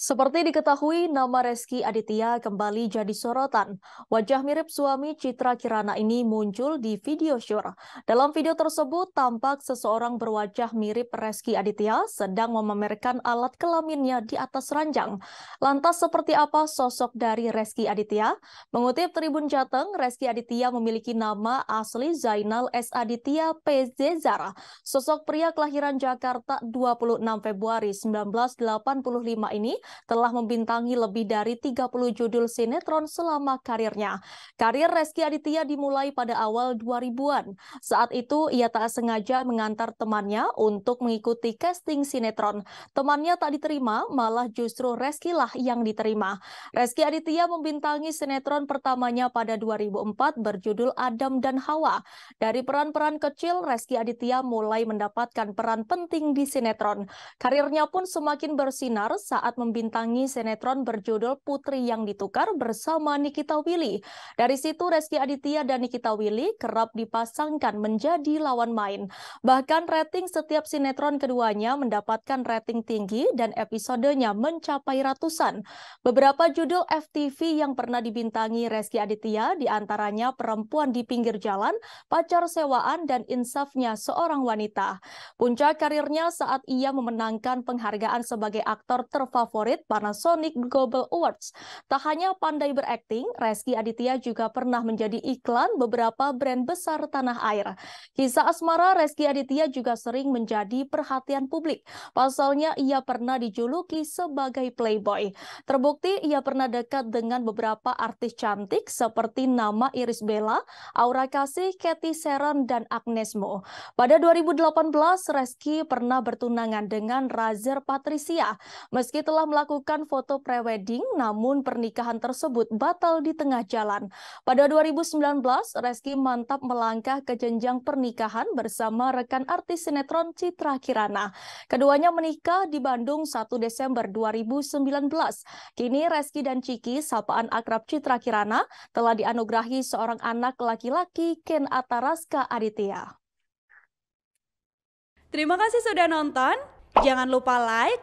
Seperti diketahui, nama Reski Aditya kembali jadi sorotan. Wajah mirip suami Citra Kirana ini muncul di video syur. Dalam video tersebut, tampak seseorang berwajah mirip Reski Aditya sedang memamerkan alat kelaminnya di atas ranjang. Lantas seperti apa sosok dari Reski Aditya? Mengutip Tribun Jateng, Reski Aditya memiliki nama asli Zainal S. Aditya P. Zezara. Sosok pria kelahiran Jakarta 26 Februari 1985 ini telah membintangi lebih dari 30 judul sinetron selama karirnya. Karir Reski Aditya dimulai pada awal 2000-an. Saat itu ia tak sengaja mengantar temannya untuk mengikuti casting sinetron. Temannya tak diterima, malah justru Reski lah yang diterima. Reski Aditya membintangi sinetron pertamanya pada 2004 berjudul Adam dan Hawa. Dari peran-peran kecil, Reski Aditya mulai mendapatkan peran penting di sinetron. Karirnya pun semakin bersinar saat membintangi membintangi sinetron berjudul Putri yang Ditukar bersama Nikita Willy. Dari situ Reski Aditya dan Nikita Willy kerap dipasangkan menjadi lawan main. Bahkan rating setiap sinetron keduanya mendapatkan rating tinggi dan episodenya mencapai ratusan. Beberapa judul FTV yang pernah dibintangi Reski Aditya diantaranya Perempuan di Pinggir Jalan, Pacar Sewaan, dan Insafnya Seorang Wanita. Puncak karirnya saat ia memenangkan penghargaan sebagai aktor terfavorit favorit Panasonic Global Awards. Tak hanya pandai berakting, Reski Aditya juga pernah menjadi iklan beberapa brand besar tanah air. Kisah asmara Reski Aditya juga sering menjadi perhatian publik. Pasalnya ia pernah dijuluki sebagai playboy. Terbukti ia pernah dekat dengan beberapa artis cantik seperti nama Iris Bella, Aura Kasih, Kathy Seron, dan Agnes Mo. Pada 2018, Reski pernah bertunangan dengan Razer Patricia. Meski telah melakukan foto prewedding, namun pernikahan tersebut batal di tengah jalan. Pada 2019, Reski mantap melangkah ke jenjang pernikahan bersama rekan artis sinetron Citra Kirana. Keduanya menikah di Bandung 1 Desember 2019. Kini Reski dan Ciki, sapaan akrab Citra Kirana, telah dianugerahi seorang anak laki-laki Ken Ataraska Aditya. Terima kasih sudah nonton. Jangan lupa like,